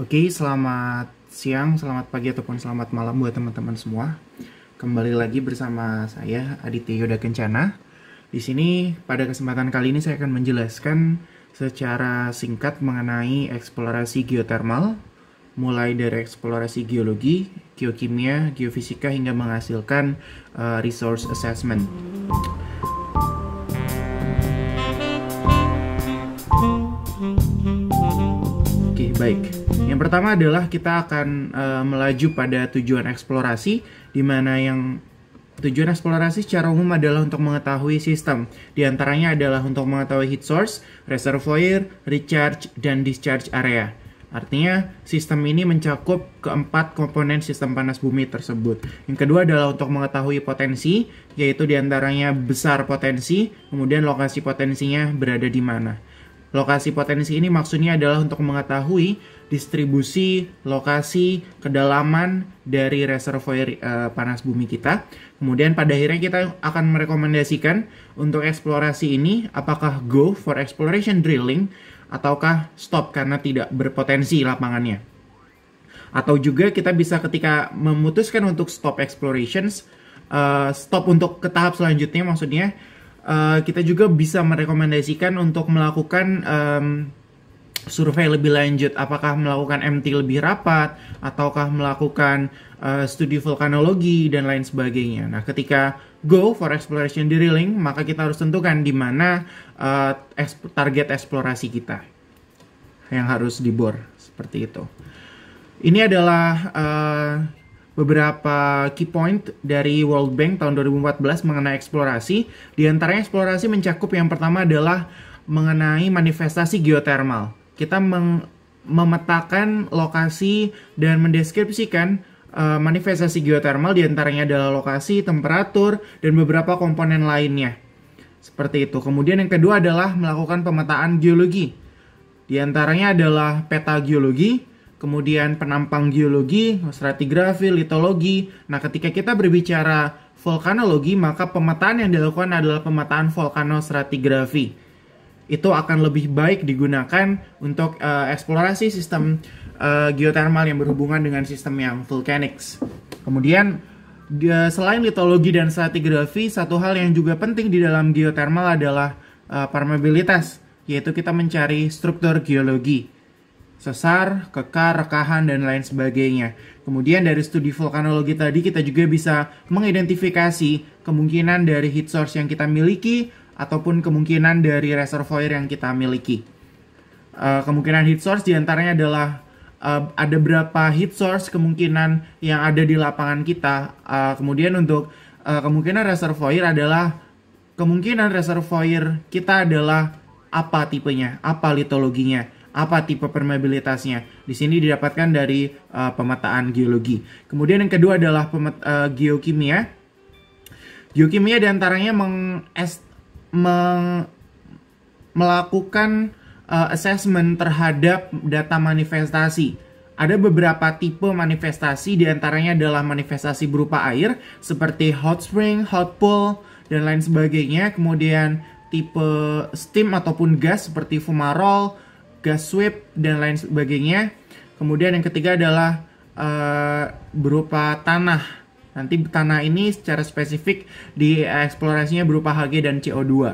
Oke, selamat siang, selamat pagi, ataupun selamat malam buat teman-teman semua. Kembali lagi bersama saya, Aditya Yoda Kencana. Di sini, pada kesempatan kali ini saya akan menjelaskan secara singkat mengenai eksplorasi geotermal, mulai dari eksplorasi geologi, geokimia, geofisika, hingga menghasilkan uh, resource assessment. Oke, baik pertama adalah kita akan uh, melaju pada tujuan eksplorasi, di mana yang tujuan eksplorasi secara umum adalah untuk mengetahui sistem. Di antaranya adalah untuk mengetahui heat source, reservoir, recharge, dan discharge area. Artinya, sistem ini mencakup keempat komponen sistem panas bumi tersebut. Yang kedua adalah untuk mengetahui potensi, yaitu diantaranya besar potensi, kemudian lokasi potensinya berada di mana. Lokasi potensi ini maksudnya adalah untuk mengetahui distribusi, lokasi, kedalaman dari reservoir uh, panas bumi kita. Kemudian pada akhirnya kita akan merekomendasikan untuk eksplorasi ini apakah go for exploration drilling ataukah stop karena tidak berpotensi lapangannya. Atau juga kita bisa ketika memutuskan untuk stop explorations, uh, stop untuk ke tahap selanjutnya maksudnya uh, kita juga bisa merekomendasikan untuk melakukan um, survei lebih lanjut apakah melakukan MT lebih rapat ataukah melakukan uh, studi vulkanologi dan lain sebagainya. Nah, ketika go for exploration drilling, maka kita harus tentukan di mana uh, target eksplorasi kita yang harus dibor seperti itu. Ini adalah uh, beberapa key point dari World Bank tahun 2014 mengenai eksplorasi. Di antaranya eksplorasi mencakup yang pertama adalah mengenai manifestasi geotermal kita meng memetakan lokasi dan mendeskripsikan uh, manifestasi geotermal diantaranya adalah lokasi, temperatur, dan beberapa komponen lainnya. Seperti itu. Kemudian yang kedua adalah melakukan pemetaan geologi. Di antaranya adalah peta geologi, kemudian penampang geologi, stratigrafi, litologi. Nah, ketika kita berbicara vulkanologi, maka pemetaan yang dilakukan adalah pemetaan vulkanostratigrafi itu akan lebih baik digunakan untuk uh, eksplorasi sistem uh, geotermal yang berhubungan dengan sistem yang vulkanik. Kemudian eh, selain litologi dan stratigrafi, satu hal yang juga penting di dalam geotermal adalah uh, permeabilitas, yaitu kita mencari struktur geologi, sesar, kekar, rekahan, dan lain sebagainya. Kemudian dari studi vulkanologi tadi kita juga bisa mengidentifikasi kemungkinan dari heat source yang kita miliki ataupun kemungkinan dari reservoir yang kita miliki. Uh, kemungkinan heat source diantaranya adalah uh, ada berapa heat source kemungkinan yang ada di lapangan kita. Uh, kemudian untuk uh, kemungkinan reservoir adalah kemungkinan reservoir kita adalah apa tipenya, apa litologinya, apa tipe permeabilitasnya. Di sini didapatkan dari uh, pemetaan geologi. Kemudian yang kedua adalah pemet, uh, geokimia. Geokimia diantaranya mengest meng melakukan uh, assessment terhadap data manifestasi. Ada beberapa tipe manifestasi, diantaranya adalah manifestasi berupa air, seperti hot spring, hot pool, dan lain sebagainya. Kemudian tipe steam ataupun gas seperti fumarol, gas sweep, dan lain sebagainya. Kemudian yang ketiga adalah uh, berupa tanah Nanti tanah ini secara spesifik dieksplorasinya berupa Hg dan CO2. Uh,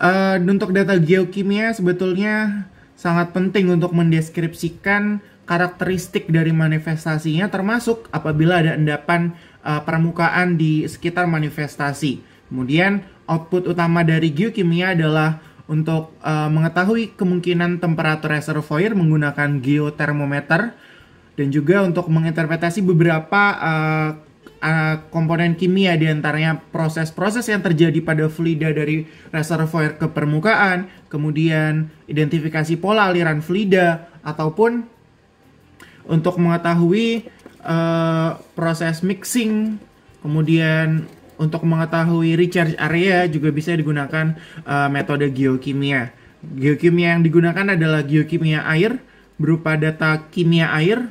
eh, untuk data geokimia sebetulnya sangat penting untuk mendeskripsikan karakteristik dari manifestasinya termasuk apabila ada endapan uh, permukaan di sekitar manifestasi. Kemudian output utama dari geokimia adalah untuk uh, mengetahui kemungkinan temperatur reservoir menggunakan geotermometer dan juga untuk menginterpretasi beberapa uh, uh, komponen kimia diantaranya proses-proses yang terjadi pada fluida dari reservoir ke permukaan, kemudian identifikasi pola aliran fluida ataupun untuk mengetahui uh, proses mixing, kemudian untuk mengetahui recharge area juga bisa digunakan uh, metode geokimia. Geokimia yang digunakan adalah geokimia air berupa data kimia air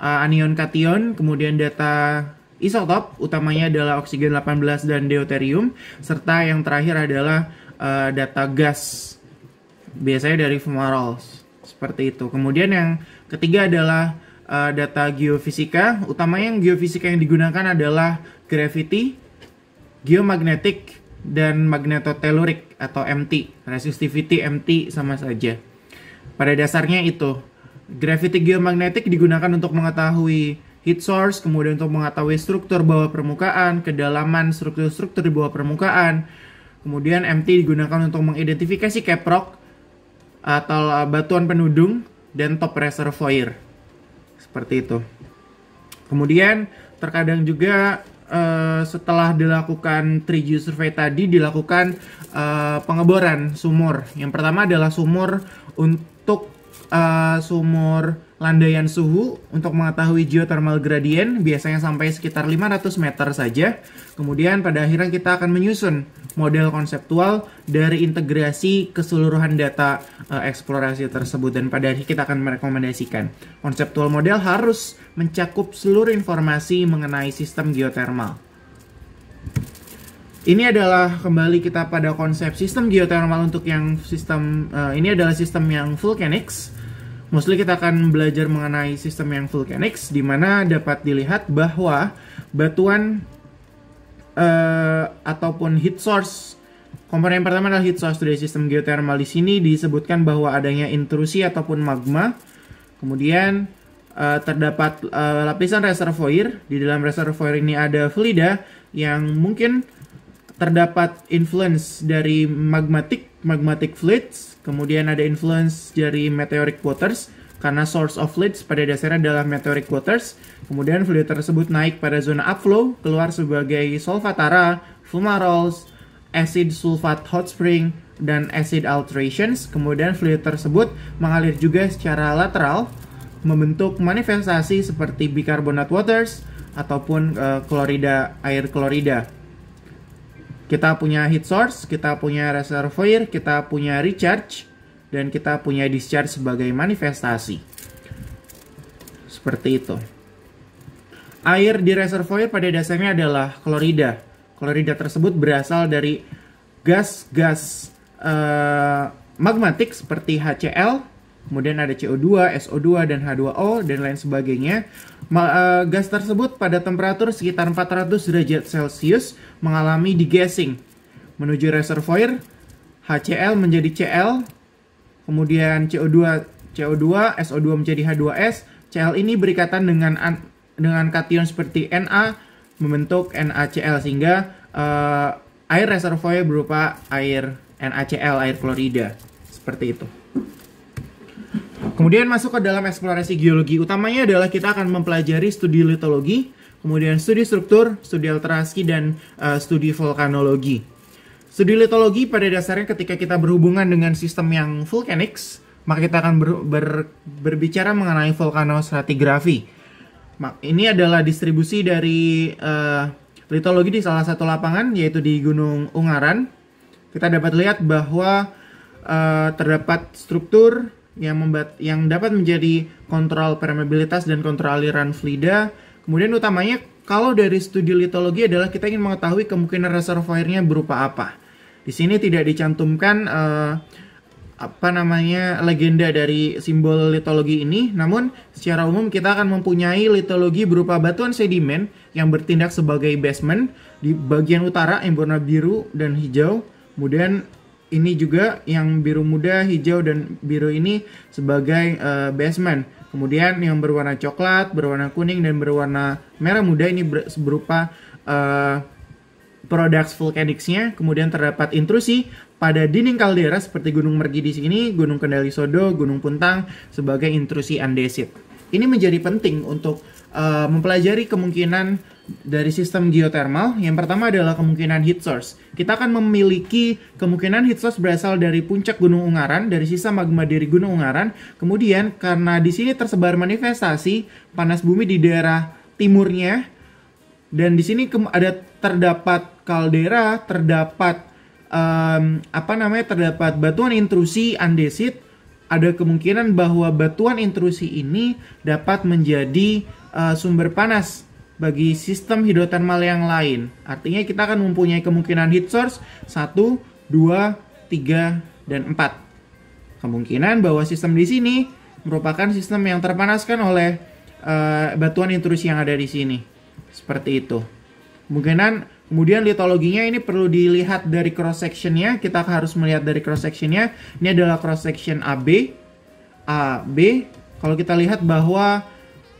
uh, anion kation, kemudian data isotop utamanya adalah oksigen 18 dan deuterium serta yang terakhir adalah uh, data gas biasanya dari fumarol seperti itu. Kemudian yang ketiga adalah uh, data geofisika, utamanya yang geofisika yang digunakan adalah gravity, geomagnetik dan magnetotelurik atau MT. Resistivity MT sama saja. Pada dasarnya itu Gravity geomagnetik digunakan untuk mengetahui heat source, kemudian untuk mengetahui struktur bawah permukaan, kedalaman struktur-struktur di bawah permukaan. Kemudian MT digunakan untuk mengidentifikasi caprock atau uh, batuan penudung dan top reservoir. Seperti itu. Kemudian terkadang juga uh, setelah dilakukan 3G survey tadi dilakukan uh, pengeboran sumur. Yang pertama adalah sumur untuk uh, sumur landaian suhu untuk mengetahui geothermal gradient biasanya sampai sekitar 500 meter saja. Kemudian pada akhirnya kita akan menyusun model konseptual dari integrasi keseluruhan data uh, eksplorasi tersebut dan pada akhirnya kita akan merekomendasikan. Konseptual model harus mencakup seluruh informasi mengenai sistem geothermal. Ini adalah kembali kita pada konsep sistem geothermal untuk yang sistem uh, ini adalah sistem yang vulkanics. Mostly kita akan belajar mengenai sistem yang vulcanics, di mana dapat dilihat bahwa batuan uh, ataupun heat source Komponen yang pertama adalah heat source dari sistem geotermal di sini disebutkan bahwa adanya intrusi ataupun magma. Kemudian uh, terdapat uh, lapisan reservoir. Di dalam reservoir ini ada fluida yang mungkin terdapat influence dari magmatic magmatic fluids Kemudian ada influence dari meteoric waters karena source of leads pada dasarnya adalah meteoric waters. Kemudian fluid tersebut naik pada zona upflow, keluar sebagai solvatara, fumaroles, acid sulfat hot spring, dan acid alterations. Kemudian fluid tersebut mengalir juga secara lateral, membentuk manifestasi seperti bicarbonate waters ataupun uh, eh, klorida air klorida. Kita punya heat source, kita punya reservoir, kita punya recharge, dan kita punya discharge sebagai manifestasi. Seperti itu. Air di reservoir pada dasarnya adalah klorida. Klorida tersebut berasal dari gas-gas uh, magmatik seperti HCl, Kemudian ada CO2, SO2, dan H2O, dan lain sebagainya. Eh, gas tersebut pada temperatur sekitar 400 derajat Celcius mengalami degassing menuju reservoir. HCl menjadi Cl, kemudian CO2 CO2, SO2 menjadi H2S. Cl ini berikatan dengan an, dengan kation seperti Na membentuk NaCl sehingga uh, air reservoir berupa air NaCl, air klorida. Seperti itu. Kemudian masuk ke dalam eksplorasi geologi. Utamanya adalah kita akan mempelajari studi litologi, kemudian studi struktur, studi alterasi, dan uh, studi vulkanologi. Studi litologi pada dasarnya ketika kita berhubungan dengan sistem yang vulkanik, maka kita akan ber, ber, berbicara mengenai vulkanostratigrafi. Ini adalah distribusi dari uh, litologi di salah satu lapangan, yaitu di Gunung Ungaran. Kita dapat lihat bahwa uh, terdapat struktur, yang membat yang dapat menjadi kontrol permeabilitas dan kontrol aliran fluida. Kemudian utamanya kalau dari studi litologi adalah kita ingin mengetahui kemungkinan reservoirnya berupa apa. Di sini tidak dicantumkan uh, apa namanya legenda dari simbol litologi ini, namun secara umum kita akan mempunyai litologi berupa batuan sedimen yang bertindak sebagai basement di bagian utara yang berwarna biru dan hijau, kemudian ini juga yang biru muda, hijau dan biru ini sebagai uh, eh, basement. Kemudian yang berwarna coklat, berwarna kuning dan berwarna merah muda ini ber berupa uh, eh, produk vulkaniknya. Kemudian terdapat intrusi pada dinding kaldera seperti Gunung Mergi di sini, Gunung Kendali Sodo, Gunung Puntang sebagai intrusi andesit. Ini menjadi penting untuk uh, mempelajari kemungkinan dari sistem geothermal. Yang pertama adalah kemungkinan heat source. Kita akan memiliki kemungkinan heat source berasal dari puncak Gunung Ungaran, dari sisa magma dari Gunung Ungaran. Kemudian karena di sini tersebar manifestasi panas bumi di daerah timurnya dan di sini ada terdapat kaldera, terdapat um, apa namanya terdapat batuan intrusi andesit. Ada kemungkinan bahwa batuan intrusi ini dapat menjadi uh, sumber panas bagi sistem hidrotermal yang lain. Artinya kita akan mempunyai kemungkinan heat source 1, 2, 3, dan 4. Kemungkinan bahwa sistem di sini merupakan sistem yang terpanaskan oleh uh, batuan intrusi yang ada di sini. Seperti itu. Kemungkinan kemudian litologinya ini perlu dilihat dari cross sectionnya. Kita harus melihat dari cross sectionnya. Ini adalah cross section AB. AB. Kalau kita lihat bahwa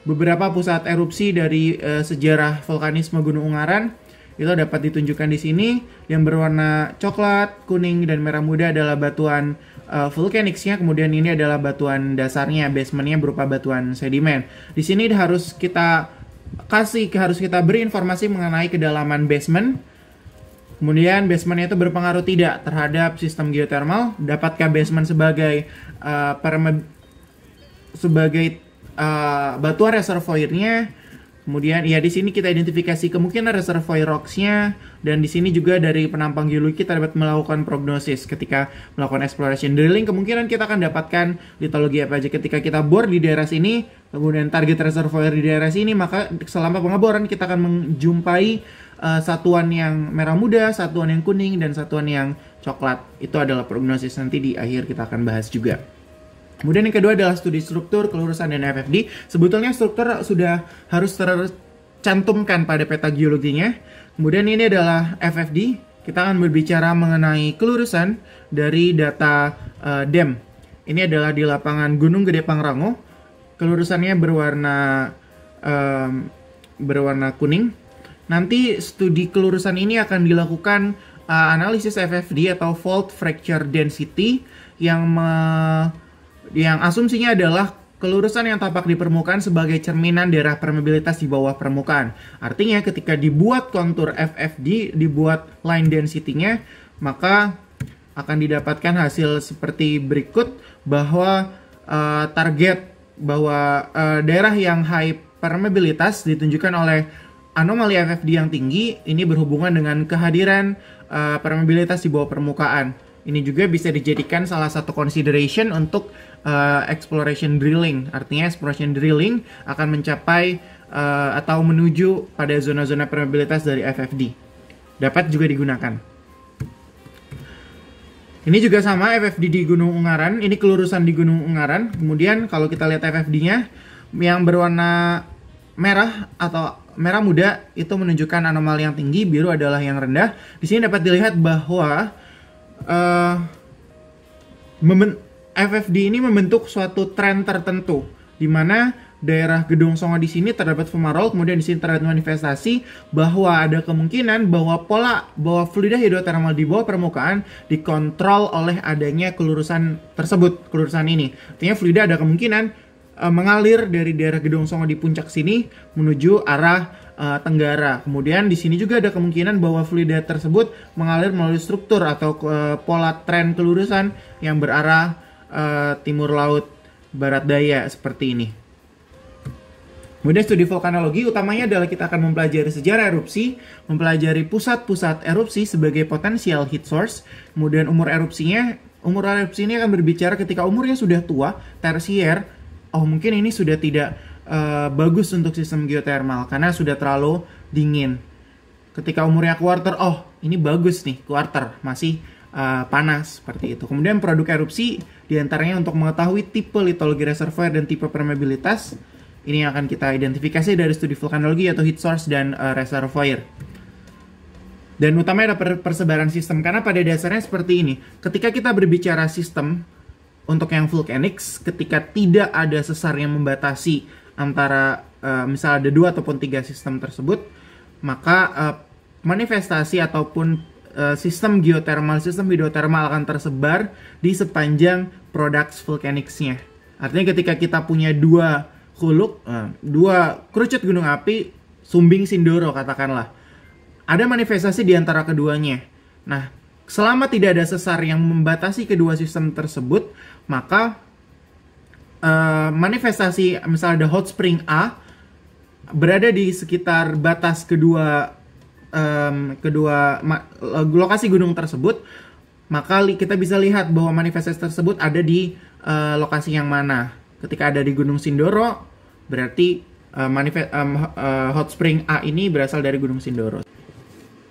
beberapa pusat erupsi dari uh, sejarah vulkanisme Gunung Ungaran itu dapat ditunjukkan di sini yang berwarna coklat, kuning dan merah muda adalah batuan uh, vulkaniknya kemudian ini adalah batuan dasarnya basementnya berupa batuan sedimen. Di sini harus kita kasih harus kita beri informasi mengenai kedalaman basement. Kemudian basementnya itu berpengaruh tidak terhadap sistem geotermal? Dapatkah basement sebagai uh, sebagai uh, eh, batuan reservoirnya Kemudian ya di sini kita identifikasi kemungkinan reservoir rocksnya dan di sini juga dari penampang geologi kita dapat melakukan prognosis ketika melakukan exploration drilling kemungkinan kita akan dapatkan litologi apa aja ketika kita bor di daerah sini kemudian target reservoir di daerah sini maka selama pengeboran kita akan menjumpai uh, satuan yang merah muda, satuan yang kuning dan satuan yang coklat. Itu adalah prognosis nanti di akhir kita akan bahas juga. Kemudian yang kedua adalah studi struktur, kelurusan, dan FFD. Sebetulnya struktur sudah harus tercantumkan pada peta geologinya. Kemudian ini adalah FFD. Kita akan berbicara mengenai kelurusan dari data uh, eh, DEM. Ini adalah di lapangan Gunung Gede Pangrango. Kelurusannya berwarna um, berwarna kuning. Nanti studi kelurusan ini akan dilakukan uh, analisis FFD atau fault fracture density yang me yang asumsinya adalah kelurusan yang tampak di permukaan sebagai cerminan daerah permeabilitas di bawah permukaan. Artinya ketika dibuat kontur FFD, dibuat line density-nya, maka akan didapatkan hasil seperti berikut bahwa uh, target bahwa uh, daerah yang high permeabilitas ditunjukkan oleh anomali FFD yang tinggi ini berhubungan dengan kehadiran uh, permeabilitas di bawah permukaan. Ini juga bisa dijadikan salah satu consideration untuk uh, exploration drilling. Artinya exploration drilling akan mencapai uh, atau menuju pada zona-zona permeabilitas dari FFD. Dapat juga digunakan. Ini juga sama FFD di Gunung Ungaran, ini kelurusan di Gunung Ungaran. Kemudian kalau kita lihat FFD-nya yang berwarna merah atau merah muda itu menunjukkan anomali yang tinggi, biru adalah yang rendah. Di sini dapat dilihat bahwa uh, eh, FFD ini membentuk suatu tren tertentu di mana daerah Gedung Songo di sini terdapat fumarol, kemudian di sini terdapat manifestasi bahwa ada kemungkinan bahwa pola bahwa fluida hidrotermal di bawah permukaan dikontrol oleh adanya kelurusan tersebut, kelurusan ini. Artinya fluida ada kemungkinan uh, mengalir dari daerah Gedung Songo di puncak sini menuju arah uh, tenggara. Kemudian di sini juga ada kemungkinan bahwa fluida tersebut mengalir melalui struktur atau uh, pola tren kelurusan yang berarah uh, timur laut barat daya seperti ini. Kemudian studi vulkanologi utamanya adalah kita akan mempelajari sejarah erupsi, mempelajari pusat-pusat erupsi sebagai potensial heat source, kemudian umur erupsinya, umur erupsi ini akan berbicara ketika umurnya sudah tua, tersier, oh mungkin ini sudah tidak uh, bagus untuk sistem geotermal karena sudah terlalu dingin. Ketika umurnya quarter, oh ini bagus nih quarter masih uh, panas seperti itu. Kemudian produk erupsi diantaranya untuk mengetahui tipe litologi reservoir dan tipe permeabilitas. Ini yang akan kita identifikasi dari studi vulkanologi atau heat source dan uh, reservoir. Dan utamanya ada persebaran sistem karena pada dasarnya seperti ini. Ketika kita berbicara sistem untuk yang vulkanik, ketika tidak ada sesar yang membatasi antara uh, misal ada dua ataupun tiga sistem tersebut, maka uh, manifestasi ataupun uh, sistem geotermal, sistem hidrotermal akan tersebar di sepanjang produk vulkaniknya Artinya ketika kita punya dua kuluk uh, dua kerucut gunung api, Sumbing Sindoro katakanlah, ada manifestasi di antara keduanya. Nah, selama tidak ada sesar yang membatasi kedua sistem tersebut, maka Eh, manifestasi misalnya ada hot spring A berada di sekitar batas kedua um, kedua eh, lokasi gunung tersebut maka kita bisa lihat bahwa manifestasi tersebut ada di uh, lokasi yang mana ketika ada di gunung Sindoro berarti uh, manifest um, uh, hot spring A ini berasal dari gunung Sindoro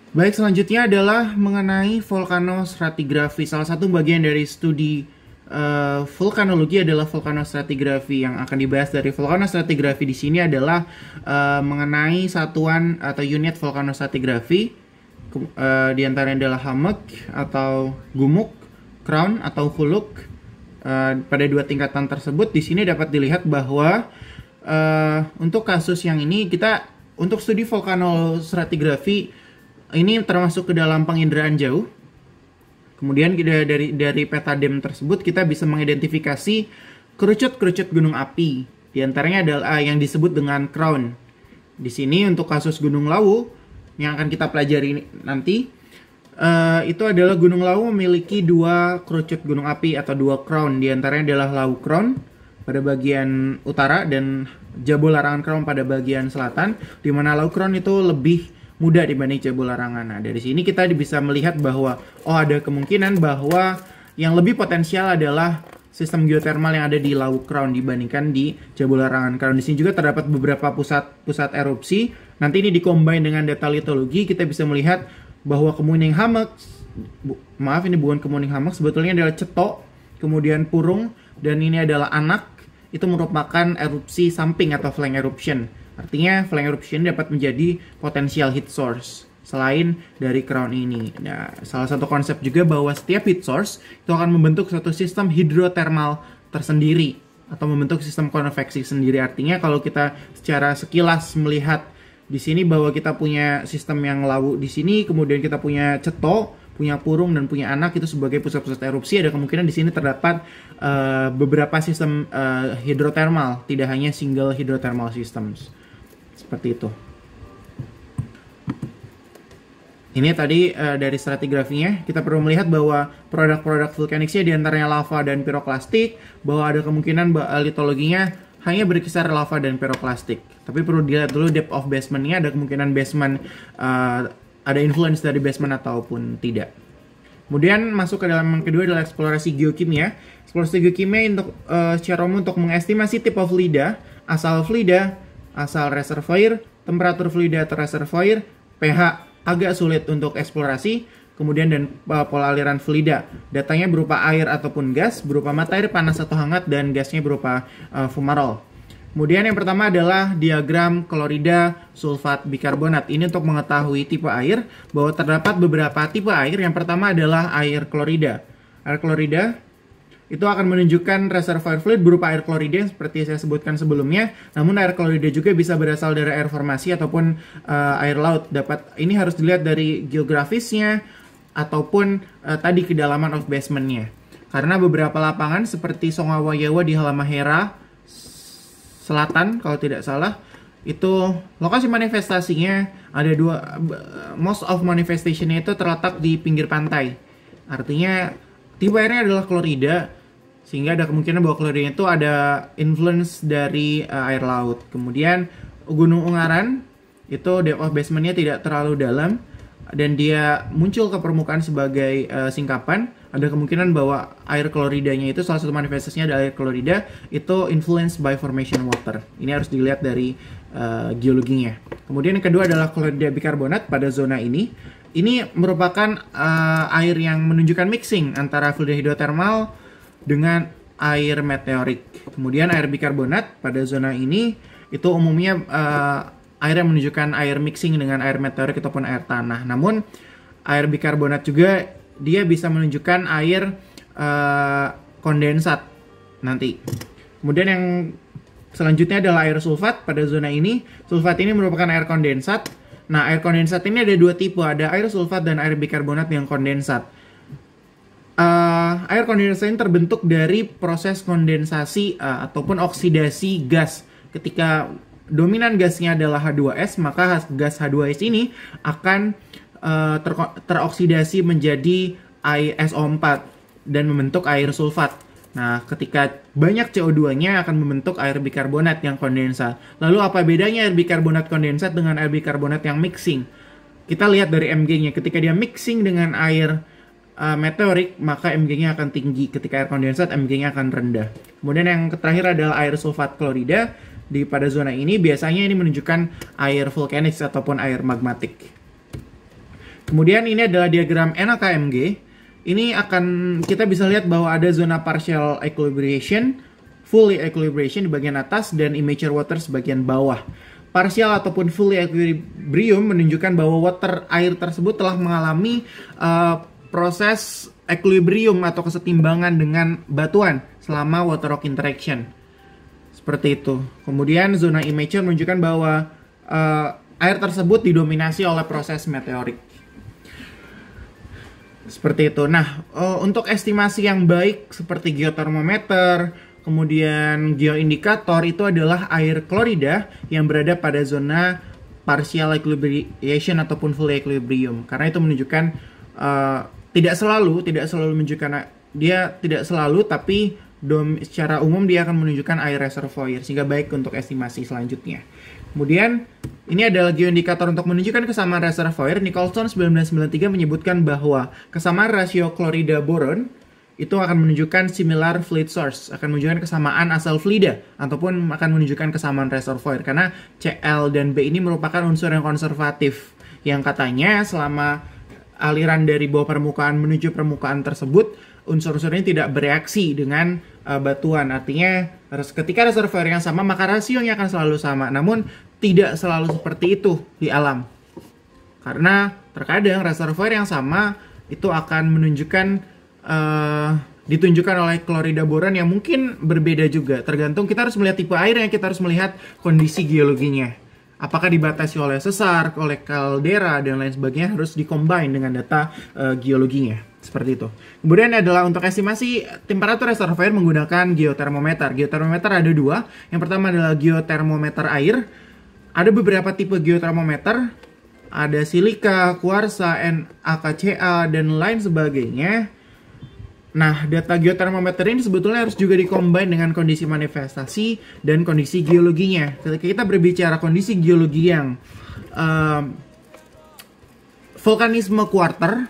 Baik, selanjutnya adalah mengenai volcano stratigraphy, salah satu bagian dari studi uh, vulkanologi adalah vulkanostratigrafi yang akan dibahas dari vulkanostratigrafi di sini adalah uh, mengenai satuan atau unit vulkanostratigrafi uh, eh, di antara adalah hammock atau gumuk, crown atau huluk. Uh, pada dua tingkatan tersebut di sini dapat dilihat bahwa uh, untuk kasus yang ini kita untuk studi vulkanostratigrafi ini termasuk ke dalam penginderaan jauh Kemudian dari dari peta dem tersebut kita bisa mengidentifikasi kerucut-kerucut gunung api. Di antaranya adalah eh, yang disebut dengan crown. Di sini untuk kasus Gunung Lawu yang akan kita pelajari nanti uh, itu adalah Gunung Lawu memiliki dua kerucut gunung api atau dua crown. Di antaranya adalah Lawu Crown pada bagian utara dan Larangan Crown pada bagian selatan. Di mana Lawu Crown itu lebih mudah dibanding Cebo Larangan. Nah, dari sini kita bisa melihat bahwa oh ada kemungkinan bahwa yang lebih potensial adalah sistem geotermal yang ada di Laut Crown dibandingkan di Cebo Larangan. Karena di sini juga terdapat beberapa pusat-pusat erupsi. Nanti ini dikombin dengan data litologi kita bisa melihat bahwa Kemuning Hamak maaf ini bukan Kemuning Hamak sebetulnya adalah Cetok, kemudian Purung dan ini adalah Anak itu merupakan erupsi samping atau flank eruption Artinya Flying Eruption dapat menjadi potensial heat source selain dari crown ini. Nah, salah satu konsep juga bahwa setiap heat source itu akan membentuk satu sistem hidrotermal tersendiri atau membentuk sistem konveksi sendiri. Artinya kalau kita secara sekilas melihat di sini bahwa kita punya sistem yang lawu di sini, kemudian kita punya ceto, punya purung dan punya anak itu sebagai pusat-pusat erupsi ada kemungkinan di sini terdapat uh, beberapa sistem uh, eh, hidrotermal, tidak hanya single hidrotermal systems seperti itu ini tadi uh, dari stratigrafinya kita perlu melihat bahwa produk-produk vulkaniknya diantaranya lava dan piroklastik bahwa ada kemungkinan eh, litologinya hanya berkisar lava dan piroklastik tapi perlu dilihat dulu depth of basementnya ada kemungkinan basement uh, ada influence dari basement ataupun tidak kemudian masuk ke dalam yang kedua adalah eksplorasi geokimia eksplorasi geokimia untuk uh, secara umum untuk mengestimasi tipe of lida asal of lida asal reservoir, temperatur fluida atau reservoir, pH agak sulit untuk eksplorasi, kemudian dan e, pola aliran fluida. Datanya berupa air ataupun gas, berupa mata air panas atau hangat, dan gasnya berupa uh, fumarol. Kemudian yang pertama adalah diagram klorida sulfat bikarbonat. Ini untuk mengetahui tipe air, bahwa terdapat beberapa tipe air. Yang pertama adalah air klorida. Air klorida itu akan menunjukkan reservoir fluid berupa air klorida yang seperti saya sebutkan sebelumnya. Namun air klorida juga bisa berasal dari air formasi ataupun uh, air laut. Dapat ini harus dilihat dari geografisnya ataupun uh, tadi kedalaman of basementnya. Karena beberapa lapangan seperti Songawayawa di Halamahera Selatan kalau tidak salah itu lokasi manifestasinya ada dua eh, most of manifestationnya itu terletak di pinggir pantai. Artinya tipe airnya adalah klorida sehingga ada kemungkinan bahwa kloridanya itu ada influence dari uh, air laut. Kemudian Gunung Ungaran itu depth of basementnya tidak terlalu dalam dan dia muncul ke permukaan sebagai uh, singkapan. Ada kemungkinan bahwa air kloridanya itu salah satu manifestasinya dari air klorida itu influence by formation water. Ini harus dilihat dari uh, geologinya. Kemudian yang kedua adalah klorida bikarbonat pada zona ini. Ini merupakan uh, air yang menunjukkan mixing antara fluida hidrotermal, dengan air meteorik. Kemudian air bikarbonat pada zona ini itu umumnya uh, air yang menunjukkan air mixing dengan air meteorik ataupun air tanah. Namun air bikarbonat juga dia bisa menunjukkan air uh, kondensat nanti. Kemudian yang selanjutnya adalah air sulfat pada zona ini. Sulfat ini merupakan air kondensat. Nah, air kondensat ini ada dua tipe, ada air sulfat dan air bikarbonat yang kondensat uh, air kondensasi ini terbentuk dari proses kondensasi uh, ataupun oksidasi gas. Ketika dominan gasnya adalah H2S, maka gas H2S ini akan uh, eh, ter teroksidasi menjadi so 4 dan membentuk air sulfat. Nah, ketika banyak CO2-nya akan membentuk air bikarbonat yang kondensat. Lalu apa bedanya air bikarbonat kondensat dengan air bikarbonat yang mixing? Kita lihat dari Mg-nya. Ketika dia mixing dengan air uh, meteorik, maka MG-nya akan tinggi. Ketika air kondensat, MG-nya akan rendah. Kemudian yang terakhir adalah air sulfat klorida. Di pada zona ini biasanya ini menunjukkan air vulkanik ataupun air magmatik. Kemudian ini adalah diagram NAKMG. Ini akan kita bisa lihat bahwa ada zona partial equilibration, fully equilibration di bagian atas dan immature water sebagian bawah. Partial ataupun fully equilibrium menunjukkan bahwa water air tersebut telah mengalami uh, proses equilibrium atau kesetimbangan dengan batuan selama water rock interaction. Seperti itu. Kemudian zona immature menunjukkan bahwa uh, air tersebut didominasi oleh proses meteorik. Seperti itu. Nah, uh, untuk estimasi yang baik seperti geotermometer, kemudian geoindikator itu adalah air klorida yang berada pada zona partial equilibrium ataupun full equilibrium karena itu menunjukkan uh, tidak selalu tidak selalu menunjukkan dia tidak selalu tapi dom secara umum dia akan menunjukkan air reservoir sehingga baik untuk estimasi selanjutnya. Kemudian ini adalah lagi untuk menunjukkan kesamaan reservoir. Nicholson 1993 menyebutkan bahwa kesamaan rasio klorida boron itu akan menunjukkan similar fluid source, akan menunjukkan kesamaan asal fluida ataupun akan menunjukkan kesamaan reservoir karena Cl dan B ini merupakan unsur yang konservatif yang katanya selama aliran dari bawah permukaan menuju permukaan tersebut unsur-unsurnya tidak bereaksi dengan uh, batuan artinya ketika reservoir yang sama maka rasionya akan selalu sama namun tidak selalu seperti itu di alam karena terkadang reservoir yang sama itu akan menunjukkan uh, ditunjukkan oleh klorida boron yang mungkin berbeda juga tergantung kita harus melihat tipe air yang kita harus melihat kondisi geologinya apakah dibatasi oleh sesar, oleh kaldera dan lain sebagainya harus dikombin dengan data uh, geologinya seperti itu. Kemudian adalah untuk estimasi temperatur reservoir menggunakan geotermometer. Geotermometer ada dua. Yang pertama adalah geotermometer air. Ada beberapa tipe geotermometer. Ada silika, kuarsa, NAKCA dan lain sebagainya Nah, data geotermometer ini sebetulnya harus juga dikombin dengan kondisi manifestasi dan kondisi geologinya. Ketika kita berbicara kondisi geologi yang um, vulkanisme quarter,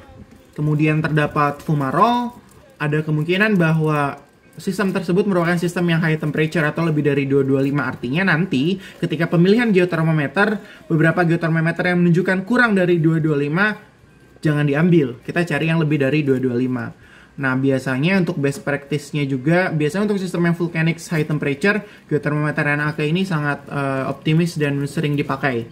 kemudian terdapat fumarol, ada kemungkinan bahwa sistem tersebut merupakan sistem yang high temperature atau lebih dari 225 artinya nanti ketika pemilihan geotermometer beberapa geotermometer yang menunjukkan kurang dari 225 jangan diambil kita cari yang lebih dari 225 Nah, biasanya untuk best practice-nya juga, biasanya untuk sistem yang vulkanik high temperature, geotermometer NAK ini sangat uh, optimis dan sering dipakai.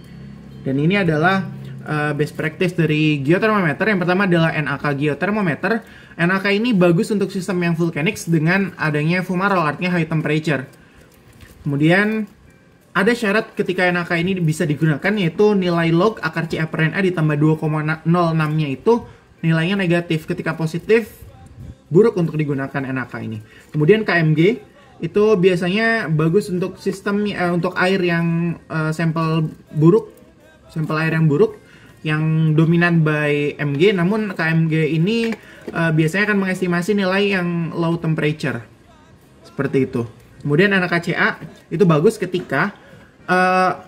Dan ini adalah uh, best practice dari geotermometer Yang pertama adalah NAK geotermometer NAK ini bagus untuk sistem yang vulkanik dengan adanya fumarol artinya high temperature. Kemudian ada syarat ketika NAK ini bisa digunakan yaitu nilai log akar CF per NA ditambah 2,06-nya itu nilainya negatif. Ketika positif buruk untuk digunakan NAK ini. Kemudian KMG itu biasanya bagus untuk sistem uh, untuk air yang uh, sampel buruk, sampel air yang buruk yang dominan by MG. Namun KMG ini uh, biasanya akan mengestimasi nilai yang low temperature. Seperti itu. Kemudian KCA itu bagus ketika uh,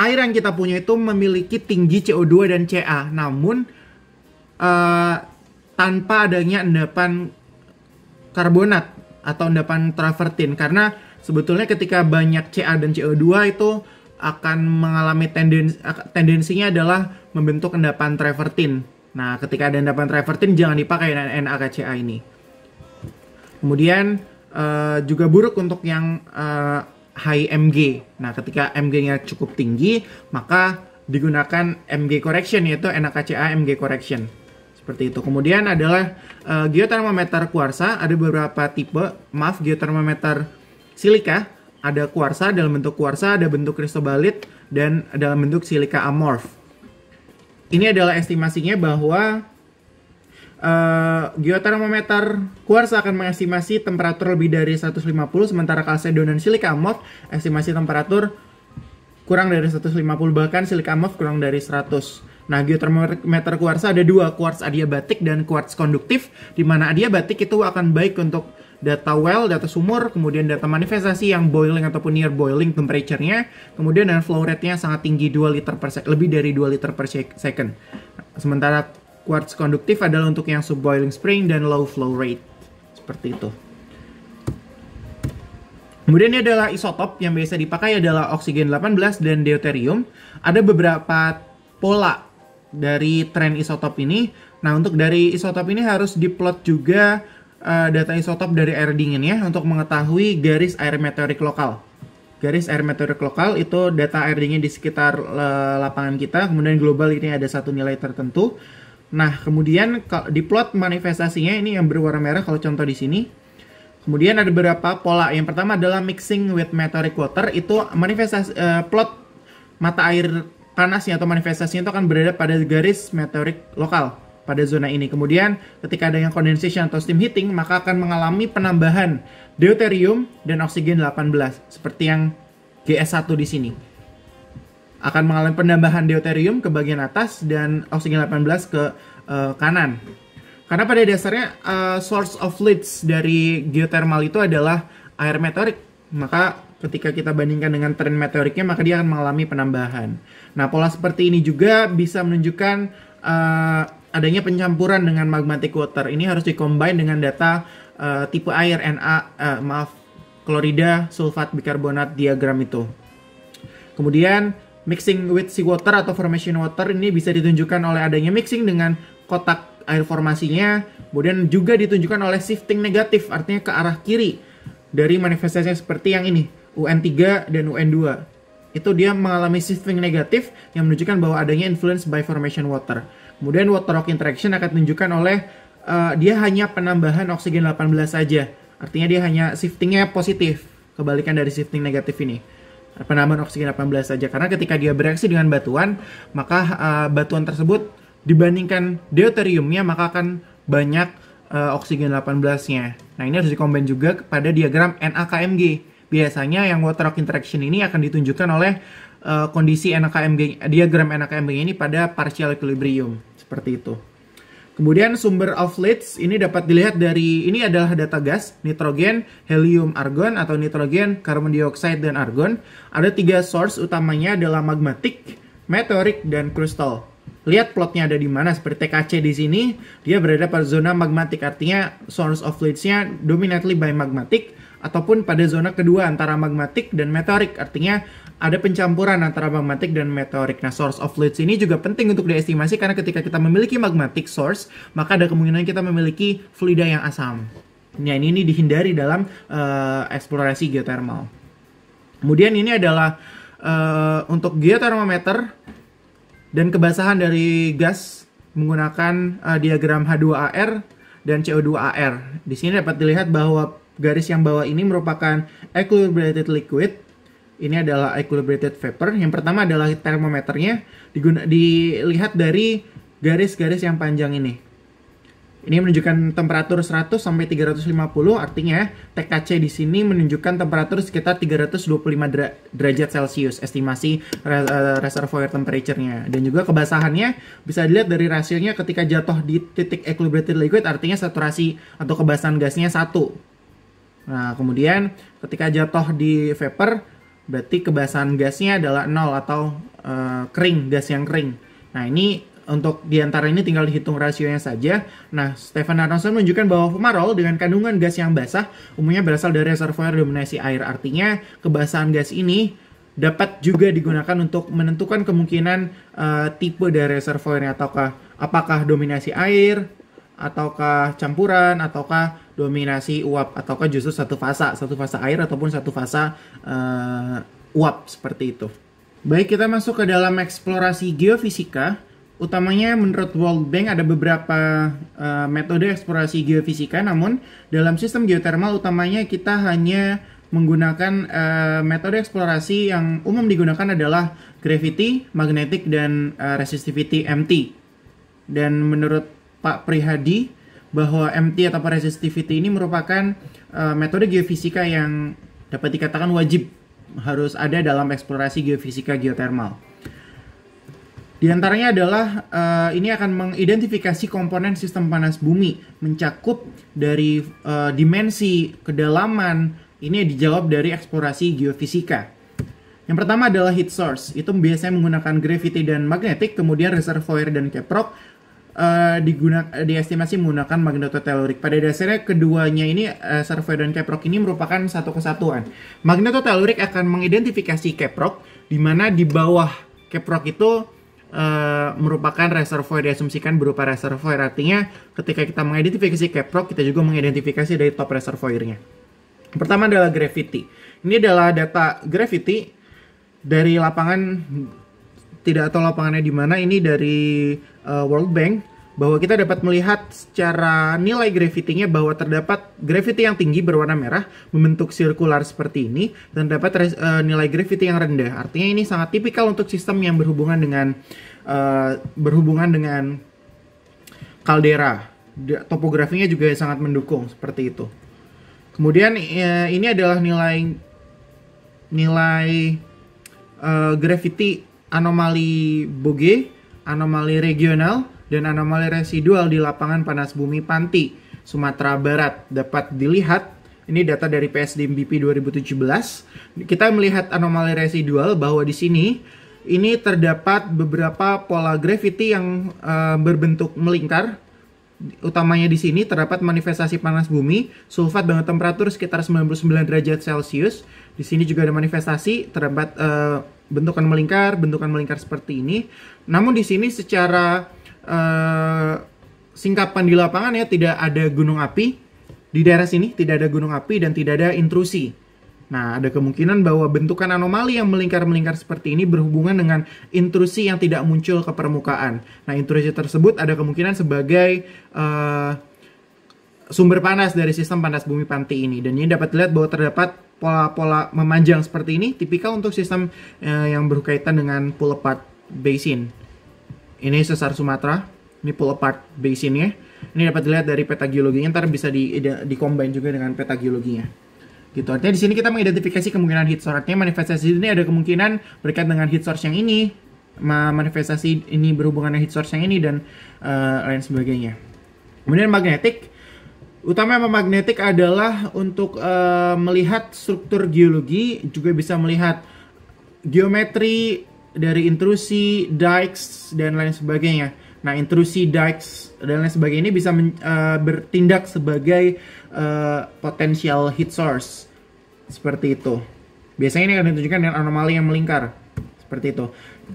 air yang kita punya itu memiliki tinggi CO2 dan CA. Namun uh, tanpa adanya endapan karbonat atau endapan travertin karena sebetulnya ketika banyak Ca dan CO2 itu akan mengalami tendensi tendensinya adalah membentuk endapan travertin. Nah, ketika ada endapan travertin jangan dipakai NaKCa ini. Kemudian uh, juga buruk untuk yang uh, high Mg. Nah, ketika Mg-nya cukup tinggi, maka digunakan Mg correction yaitu NaKCa Mg correction seperti itu. Kemudian adalah uh, eh, geotermometer kuarsa ada beberapa tipe. Maaf, geotermometer silika ada kuarsa dalam bentuk kuarsa, ada bentuk kristobalit dan dalam bentuk silika amorf. Ini adalah estimasinya bahwa uh, eh, geotermometer kuarsa akan mengestimasi temperatur lebih dari 150 sementara kalsedon dan silika amorf estimasi temperatur kurang dari 150 bahkan silika amorf kurang dari 100. Nah, geotermometer kuarsa ada dua, kuars adiabatik dan kuars konduktif, di mana adiabatik itu akan baik untuk data well, data sumur, kemudian data manifestasi yang boiling ataupun near boiling temperature-nya, kemudian dan flow rate-nya sangat tinggi 2 liter per sek lebih dari 2 liter per second. Sementara quartz konduktif adalah untuk yang sub boiling spring dan low flow rate. Seperti itu. Kemudian ini adalah isotop yang biasa dipakai adalah oksigen 18 dan deuterium. Ada beberapa pola dari tren isotop ini. Nah, untuk dari isotop ini harus diplot juga uh, data isotop dari air dingin ya untuk mengetahui garis air meteorik lokal. Garis air meteorik lokal itu data air dingin di sekitar uh, lapangan kita, kemudian global ini ada satu nilai tertentu. Nah, kemudian di plot manifestasinya ini yang berwarna merah kalau contoh di sini. Kemudian ada beberapa pola. Yang pertama adalah mixing with meteoric water itu manifestasi uh, eh, plot mata air panasnya atau manifestasinya itu akan berada pada garis meteorik lokal pada zona ini. Kemudian ketika ada yang condensation atau steam heating, maka akan mengalami penambahan deuterium dan oksigen 18 seperti yang GS1 di sini. Akan mengalami penambahan deuterium ke bagian atas dan oksigen 18 ke uh, kanan. Karena pada dasarnya uh, source of leads dari geothermal itu adalah air meteorik. Maka ketika kita bandingkan dengan tren meteoriknya, maka dia akan mengalami penambahan. Nah, pola seperti ini juga bisa menunjukkan uh, adanya pencampuran dengan magmatic water. Ini harus dikombin dengan data uh, tipe air Na uh, maaf klorida sulfat bikarbonat diagram itu. Kemudian mixing with seawater atau formation water ini bisa ditunjukkan oleh adanya mixing dengan kotak air formasinya, kemudian juga ditunjukkan oleh shifting negatif artinya ke arah kiri dari manifestasinya seperti yang ini, UN3 dan UN2 itu dia mengalami shifting negatif yang menunjukkan bahwa adanya influence by formation water. Kemudian water rock interaction akan ditunjukkan oleh uh, dia hanya penambahan oksigen 18 saja. Artinya dia hanya shiftingnya positif, kebalikan dari shifting negatif ini. Penambahan oksigen 18 saja karena ketika dia bereaksi dengan batuan, maka uh, batuan tersebut dibandingkan deuteriumnya maka akan banyak uh, oksigen 18-nya. Nah, ini harus dikombin juga kepada diagram NaKMG biasanya yang water rock interaction ini akan ditunjukkan oleh uh, kondisi NKMG diagram NKMG ini pada partial equilibrium seperti itu. Kemudian sumber of leads ini dapat dilihat dari ini adalah data gas nitrogen, helium, argon atau nitrogen, karbon dioksida dan argon. Ada tiga source utamanya adalah magmatik, meteorik dan kristal. Lihat plotnya ada di mana seperti TKC di sini dia berada pada zona magmatik artinya source of leadsnya dominantly by magmatik ataupun pada zona kedua antara magmatik dan meteorik. Artinya ada pencampuran antara magmatik dan meteorik. Nah, source of fluids ini juga penting untuk diestimasi karena ketika kita memiliki magmatik source, maka ada kemungkinan kita memiliki fluida yang asam. nah ini, ini dihindari dalam uh, eksplorasi geothermal. Kemudian ini adalah uh, untuk geothermometer dan kebasahan dari gas menggunakan uh, diagram H2AR dan CO2AR. Di sini dapat dilihat bahwa Garis yang bawah ini merupakan equilibrated liquid. Ini adalah equilibrated vapor. Yang pertama adalah termometernya diguna, dilihat dari garis-garis yang panjang ini. Ini menunjukkan temperatur 100 sampai 350, artinya TKC di sini menunjukkan temperatur sekitar 325 dera derajat Celcius, estimasi eh, reservoir temperature-nya. Dan juga kebasahannya bisa dilihat dari rasionya ketika jatuh di titik equilibrated liquid, artinya saturasi atau kebasahan gasnya 1. Nah, kemudian ketika jatuh di vapor, berarti kebasan gasnya adalah nol atau uh, kering, gas yang kering. Nah, ini untuk di antara ini tinggal dihitung rasionya saja. Nah, Stephen Aronson menunjukkan bahwa pemarol dengan kandungan gas yang basah umumnya berasal dari reservoir dominasi air. Artinya, kebasahan gas ini dapat juga digunakan untuk menentukan kemungkinan uh, tipe dari reservoirnya ataukah apakah dominasi air ataukah campuran ataukah dominasi uap ataukah justru satu fasa, satu fasa air ataupun satu fasa uh, uap seperti itu. Baik, kita masuk ke dalam eksplorasi geofisika. Utamanya menurut World Bank ada beberapa uh, metode eksplorasi geofisika, namun dalam sistem geotermal utamanya kita hanya menggunakan uh, metode eksplorasi yang umum digunakan adalah gravity, magnetic, dan uh, resistivity MT. Dan menurut Pak Prihadi, bahwa MT atau resistivity ini merupakan uh, metode geofisika yang dapat dikatakan wajib harus ada dalam eksplorasi geofisika geotermal. Di antaranya adalah uh, ini akan mengidentifikasi komponen sistem panas bumi, mencakup dari uh, dimensi, kedalaman. Ini dijawab dari eksplorasi geofisika. Yang pertama adalah heat source, itu biasanya menggunakan gravity dan magnetik, kemudian reservoir dan caprock digunakan eh, digunak, eh, diestimasi menggunakan magnetotelurik. Pada dasarnya keduanya ini uh, eh, survei dan Caprock ini merupakan satu kesatuan. Magnetotelurik akan mengidentifikasi Caprock di mana di bawah Caprock itu uh, merupakan reservoir diasumsikan berupa reservoir. Artinya ketika kita mengidentifikasi Caprock kita juga mengidentifikasi dari top reservoirnya. Pertama adalah gravity. Ini adalah data gravity dari lapangan tidak tahu lapangannya di mana ini dari uh, World Bank bahwa kita dapat melihat secara nilai gravitinya bahwa terdapat gravity yang tinggi berwarna merah membentuk sirkular seperti ini dan dapat uh, nilai gravity yang rendah. Artinya ini sangat tipikal untuk sistem yang berhubungan dengan uh, berhubungan dengan kaldera. Topografinya juga sangat mendukung seperti itu. Kemudian uh, ini adalah nilai nilai uh, gravity anomali boge, anomali regional, dan anomali residual di lapangan panas bumi Panti, Sumatera Barat dapat dilihat ini data dari PSDMBP 2017. Kita melihat anomali residual bahwa di sini ini terdapat beberapa pola gravity yang uh, berbentuk melingkar. Utamanya di sini terdapat manifestasi panas bumi, sulfat dengan temperatur sekitar 99 derajat Celcius. Di sini juga ada manifestasi terdapat uh, bentukan melingkar, bentukan melingkar seperti ini. Namun di sini secara uh, singkapan di lapangan ya tidak ada gunung api di daerah sini tidak ada gunung api dan tidak ada intrusi. Nah, ada kemungkinan bahwa bentukan anomali yang melingkar-melingkar seperti ini berhubungan dengan intrusi yang tidak muncul ke permukaan. Nah, intrusi tersebut ada kemungkinan sebagai uh, sumber panas dari sistem panas bumi panti ini. Dan ini dapat dilihat bahwa terdapat pola-pola memanjang seperti ini tipikal untuk sistem uh, yang berkaitan dengan pull apart basin. Ini sesar Sumatera, ini pull apart ya. Ini dapat dilihat dari peta geologinya, ntar bisa di, di, juga dengan peta geologinya. Gitu. Artinya di sini kita mengidentifikasi kemungkinan heat source. Artinya manifestasi ini ada kemungkinan berkaitan dengan heat source yang ini, manifestasi ini berhubungan dengan heat source yang ini dan uh, lain sebagainya. Kemudian magnetik Utama magnetik adalah untuk uh, melihat struktur geologi, juga bisa melihat geometri dari intrusi, dikes, dan lain sebagainya. Nah, intrusi, dikes, dan lain sebagainya ini bisa men, uh, bertindak sebagai uh, eh, potensial heat source. Seperti itu. Biasanya ini akan ditunjukkan dengan anomali yang melingkar. Seperti itu.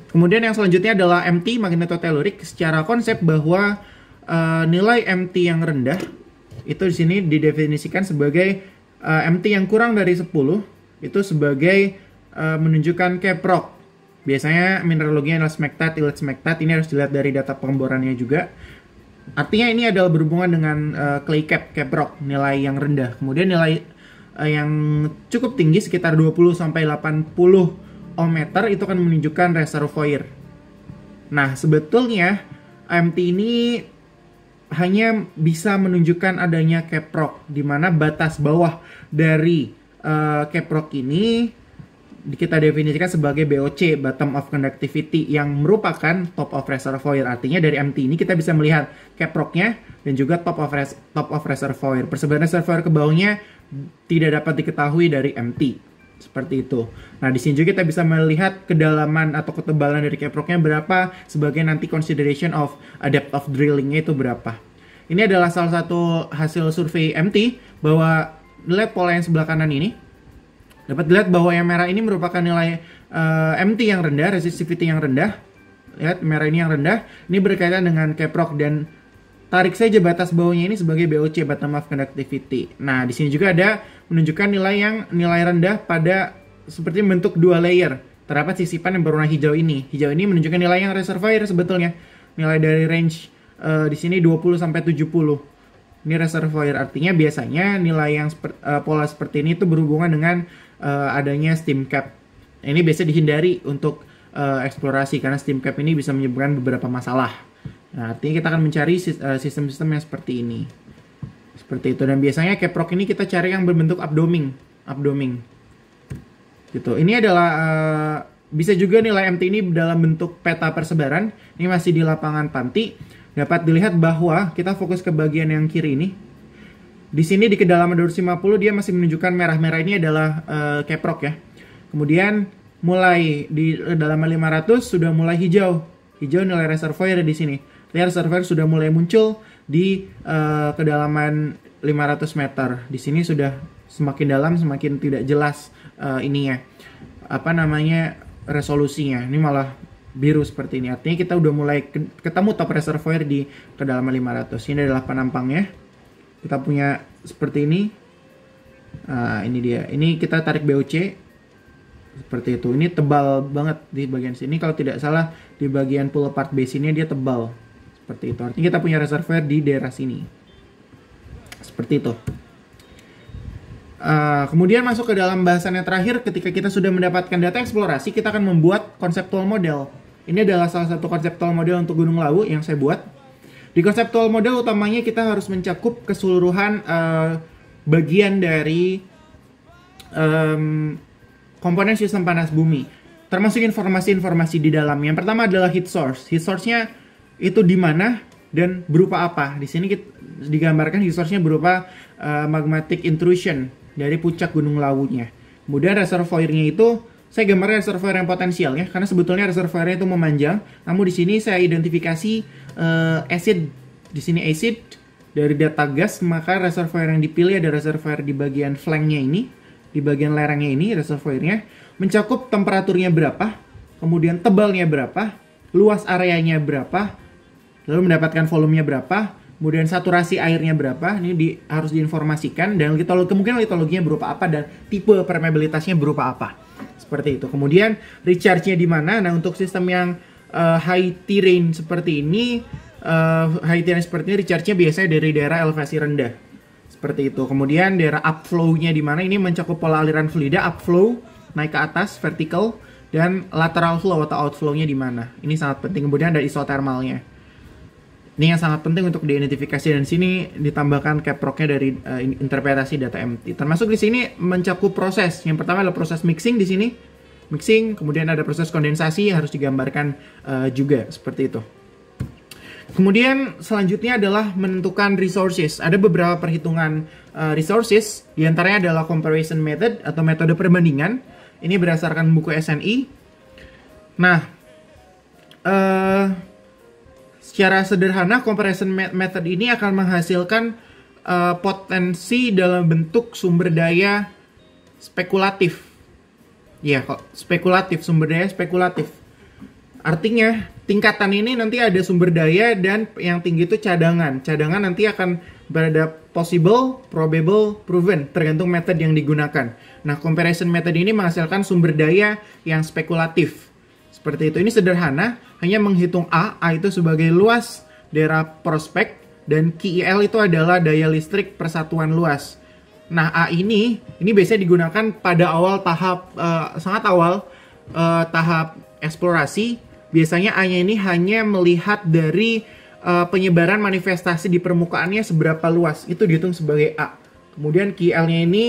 Kemudian yang selanjutnya adalah MT, magnetotelurik, secara konsep bahwa uh, nilai MT yang rendah itu di sini didefinisikan sebagai uh, eh, MT yang kurang dari 10 itu sebagai uh, menunjukkan keprok. Biasanya mineraloginya adalah smektat, ilat smektat. Ini harus dilihat dari data pengemborannya juga. Artinya ini adalah berhubungan dengan uh, clay cap, keprok, nilai yang rendah. Kemudian nilai uh, yang cukup tinggi sekitar 20 sampai 80 ohmeter itu akan menunjukkan reservoir. Nah, sebetulnya MT ini hanya bisa menunjukkan adanya keprok di mana batas bawah dari uh, keprok ini kita definisikan sebagai BOC bottom of conductivity yang merupakan top of reservoir artinya dari MT ini kita bisa melihat keproknya dan juga top of res top of reservoir persebaran reservoir ke bawahnya tidak dapat diketahui dari MT seperti itu. Nah, di sini juga kita bisa melihat kedalaman atau ketebalan dari keproknya berapa sebagai nanti consideration of depth of drillingnya itu berapa. Ini adalah salah satu hasil survei MT bahwa nilai pola yang sebelah kanan ini dapat dilihat bahwa yang merah ini merupakan nilai uh, eh, MT yang rendah, resistivity yang rendah. Lihat merah ini yang rendah, ini berkaitan dengan caprock dan tarik saja batas bawahnya ini sebagai BOC, bottom of conductivity. Nah, di sini juga ada menunjukkan nilai yang nilai rendah pada seperti bentuk dua layer. Terdapat sisipan yang berwarna hijau ini. Hijau ini menunjukkan nilai yang reservoir sebetulnya. Nilai dari range uh, di sini 20 sampai 70 ini reservoir artinya biasanya nilai yang seper, uh, pola seperti ini itu berhubungan dengan uh, adanya steam cap. Ini biasanya dihindari untuk uh, eksplorasi karena steam cap ini bisa menyebabkan beberapa masalah. Nah, artinya kita akan mencari sistem-sistem yang seperti ini. Seperti itu dan biasanya keprok ini kita cari yang berbentuk abdoming, abdoming. Gitu. Ini adalah uh, bisa juga nilai MT ini dalam bentuk peta persebaran. Ini masih di lapangan panti. Dapat dilihat bahwa kita fokus ke bagian yang kiri ini. Di sini di kedalaman 250 dia masih menunjukkan merah-merah ini adalah uh, keprok ya. Kemudian mulai di kedalaman 500 sudah mulai hijau. Hijau nilai reservoir di sini. Layer reservoir sudah mulai muncul di uh, kedalaman 500 meter. Di sini sudah semakin dalam semakin tidak jelas uh, eh, ininya apa namanya resolusinya. Ini malah biru seperti ini. Artinya kita udah mulai ketemu top reservoir di kedalaman 500. Ini adalah penampang ya Kita punya seperti ini. Nah, ini dia. Ini kita tarik BOC seperti itu. Ini tebal banget di bagian sini. Kalau tidak salah di bagian pull apart base ini dia tebal. Seperti itu. Artinya kita punya reservoir di daerah sini. Seperti itu. Uh, kemudian masuk ke dalam bahasannya terakhir ketika kita sudah mendapatkan data eksplorasi kita akan membuat konseptual model ini adalah salah satu konseptual model untuk Gunung Lawu yang saya buat di konseptual model utamanya kita harus mencakup keseluruhan uh, bagian dari um, komponen sistem panas bumi termasuk informasi-informasi di dalamnya yang pertama adalah heat source heat source-nya itu di mana dan berupa apa. Di sini kita, digambarkan resource-nya berupa uh, magmatic intrusion dari puncak gunung lawunya. Kemudian reservoirnya itu saya gambar reservoir yang potensial ya, karena sebetulnya reservoirnya itu memanjang. Namun di sini saya identifikasi uh, acid, di sini acid dari data gas, maka reservoir yang dipilih ada reservoir di bagian flanknya ini, di bagian lerengnya ini reservoirnya, mencakup temperaturnya berapa, kemudian tebalnya berapa, luas areanya berapa, lalu mendapatkan volumenya berapa, kemudian saturasi airnya berapa, ini di, harus diinformasikan dan litologi kemungkinan litologinya berupa apa dan tipe permeabilitasnya berupa apa. Seperti itu. Kemudian recharge-nya di mana? Nah, untuk sistem yang uh, high terrain seperti ini uh, high terrain seperti ini recharge-nya biasanya dari daerah elevasi rendah. Seperti itu. Kemudian daerah upflow-nya di mana ini mencakup pola aliran fluida upflow naik ke atas vertical dan lateral flow atau outflow-nya di mana. Ini sangat penting. Kemudian ada isotermalnya ini yang sangat penting untuk diidentifikasi dan sini ditambahkan caproknya dari uh, interpretasi data MT. Termasuk di sini mencakup proses. Yang pertama adalah proses mixing di sini. Mixing, kemudian ada proses kondensasi harus digambarkan uh, juga seperti itu. Kemudian selanjutnya adalah menentukan resources. Ada beberapa perhitungan uh, resources, diantaranya adalah comparison method atau metode perbandingan. Ini berdasarkan buku SNI. Nah, uh, secara sederhana comparison method ini akan menghasilkan uh, potensi dalam bentuk sumber daya spekulatif. Ya, kok spekulatif sumber daya spekulatif. Artinya tingkatan ini nanti ada sumber daya dan yang tinggi itu cadangan. Cadangan nanti akan berada possible, probable, proven tergantung metode yang digunakan. Nah, comparison method ini menghasilkan sumber daya yang spekulatif. Seperti itu. Ini sederhana, hanya menghitung A, A itu sebagai luas daerah prospek, dan KIL e itu adalah daya listrik persatuan luas. Nah, A ini, ini biasanya digunakan pada awal tahap, uh, sangat awal, uh, tahap eksplorasi. Biasanya A-nya ini hanya melihat dari uh, penyebaran manifestasi di permukaannya seberapa luas. Itu dihitung sebagai A. Kemudian KIL-nya e ini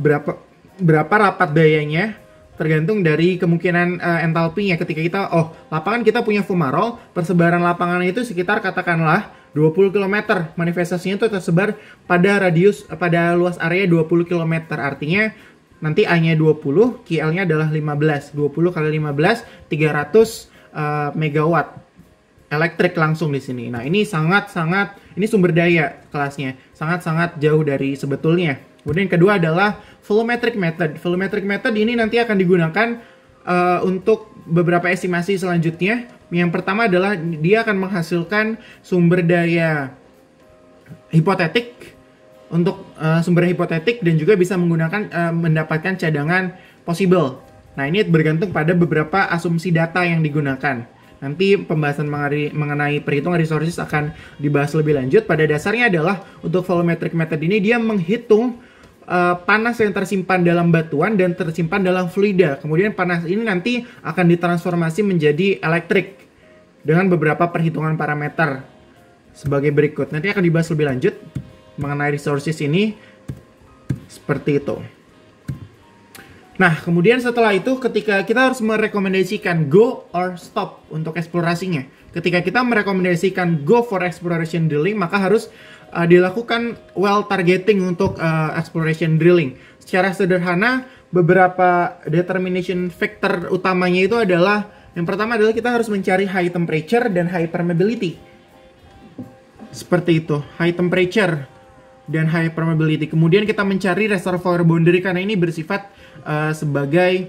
berapa berapa rapat dayanya tergantung dari kemungkinan uh, eh, entalpinya ketika kita oh lapangan kita punya fumarol persebaran lapangan itu sekitar katakanlah 20 km manifestasinya itu tersebar pada radius eh, pada luas area 20 km artinya nanti A-nya 20 QL-nya adalah 15 20 kali 15 300 uh, megawatt elektrik langsung di sini nah ini sangat-sangat ini sumber daya kelasnya sangat-sangat jauh dari sebetulnya kemudian kedua adalah volumetric method. Volumetric method ini nanti akan digunakan uh, untuk beberapa estimasi selanjutnya. Yang pertama adalah dia akan menghasilkan sumber daya hipotetik untuk uh, sumber hipotetik dan juga bisa menggunakan uh, mendapatkan cadangan possible. Nah, ini bergantung pada beberapa asumsi data yang digunakan. Nanti pembahasan mengenai perhitungan resources akan dibahas lebih lanjut. Pada dasarnya adalah untuk volumetric method ini dia menghitung Eh, panas yang tersimpan dalam batuan dan tersimpan dalam fluida. Kemudian panas ini nanti akan ditransformasi menjadi elektrik dengan beberapa perhitungan parameter sebagai berikut. Nanti akan dibahas lebih lanjut mengenai resources ini seperti itu. Nah, kemudian setelah itu ketika kita harus merekomendasikan go or stop untuk eksplorasinya. Ketika kita merekomendasikan go for exploration drilling, maka harus uh, dilakukan well targeting untuk uh, exploration drilling. Secara sederhana, beberapa determination factor utamanya itu adalah yang pertama adalah kita harus mencari high temperature dan high permeability. Seperti itu, high temperature dan high permeability. Kemudian kita mencari reservoir boundary karena ini bersifat uh, sebagai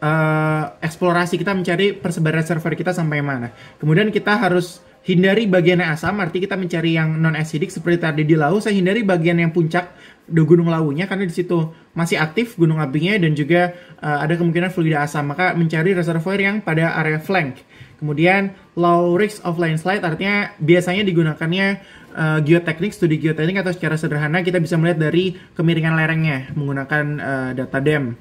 uh, eksplorasi kita mencari persebaran reservoir kita sampai mana. Kemudian kita harus hindari bagian yang asam, arti kita mencari yang non asidik seperti tadi di laut, Saya hindari bagian yang puncak di gunung Launya karena di situ masih aktif gunung apinya dan juga uh, ada kemungkinan fluida asam. Maka mencari reservoir yang pada area flank. Kemudian low risk of landslide artinya biasanya digunakannya uh, geoteknik, studi geoteknik atau secara sederhana kita bisa melihat dari kemiringan lerengnya menggunakan uh, data dam.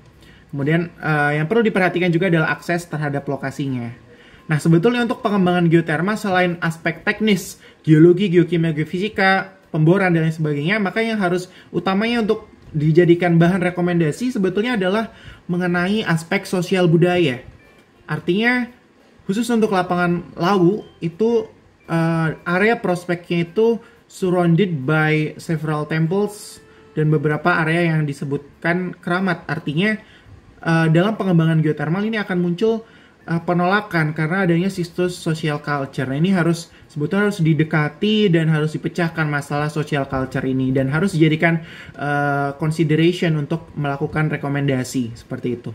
Kemudian uh, yang perlu diperhatikan juga adalah akses terhadap lokasinya. Nah, sebetulnya untuk pengembangan geoterma selain aspek teknis, geologi, geokimia, geofisika, pemboran dan lain sebagainya, maka yang harus utamanya untuk dijadikan bahan rekomendasi sebetulnya adalah mengenai aspek sosial budaya. Artinya khusus untuk lapangan Lawu itu uh, area prospeknya itu surrounded by several temples dan beberapa area yang disebutkan keramat. Artinya uh, dalam pengembangan geotermal ini akan muncul uh, penolakan karena adanya sistem social culture. Nah, ini harus sebetulnya harus didekati dan harus dipecahkan masalah social culture ini dan harus dijadikan uh, consideration untuk melakukan rekomendasi seperti itu.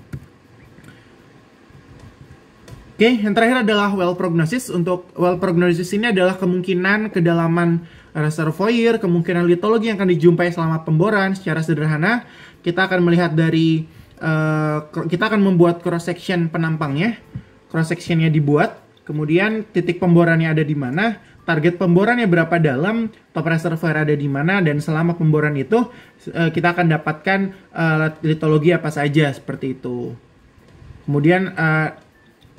Oke, okay, yang terakhir adalah well prognosis. Untuk well prognosis ini adalah kemungkinan kedalaman reservoir, kemungkinan litologi yang akan dijumpai selama pemboran secara sederhana. Kita akan melihat dari Eh, kita akan membuat cross section penampangnya cross sectionnya dibuat kemudian titik pemborannya ada di mana target pemborannya berapa dalam top reservoir ada di mana dan selama pemboran itu uh, kita akan dapatkan uh, litologi apa saja seperti itu kemudian uh,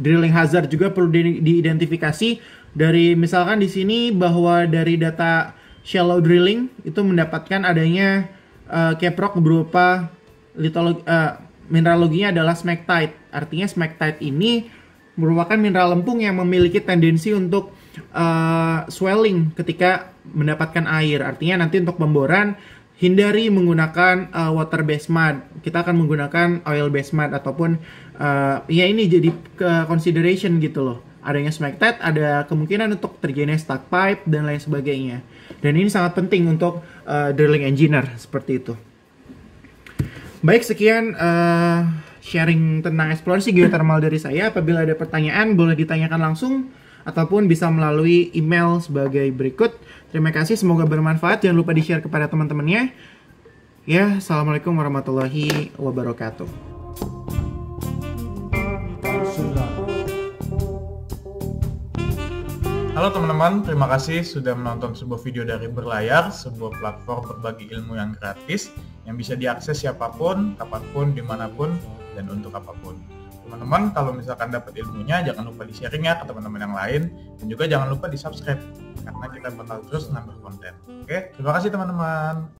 drilling hazard juga perlu diidentifikasi dari misalkan di sini bahwa dari data shallow drilling itu mendapatkan adanya uh, caprock berupa litologi uh, mineraloginya adalah smectite. Artinya smectite ini merupakan mineral lempung yang memiliki tendensi untuk uh, swelling ketika mendapatkan air. Artinya nanti untuk pemboran hindari menggunakan uh, water based mud. Kita akan menggunakan oil based mud ataupun uh, ya ini jadi ke consideration gitu loh. Adanya smectite, ada kemungkinan untuk terjadinya stuck pipe dan lain sebagainya. Dan ini sangat penting untuk uh, drilling engineer seperti itu. Baik, sekian uh, sharing tentang eksplorasi geothermal dari saya. Apabila ada pertanyaan, boleh ditanyakan langsung ataupun bisa melalui email sebagai berikut. Terima kasih, semoga bermanfaat. Jangan lupa di-share kepada teman-temannya. Ya, Assalamualaikum warahmatullahi wabarakatuh. Halo teman-teman, terima kasih sudah menonton sebuah video dari Berlayar, sebuah platform berbagi ilmu yang gratis yang bisa diakses siapapun, kapanpun, dimanapun, dan untuk apapun. Teman-teman, kalau misalkan dapat ilmunya, jangan lupa di-sharing ya ke teman-teman yang lain, dan juga jangan lupa di-subscribe, karena kita bakal terus nambah konten. Oke, terima kasih teman-teman.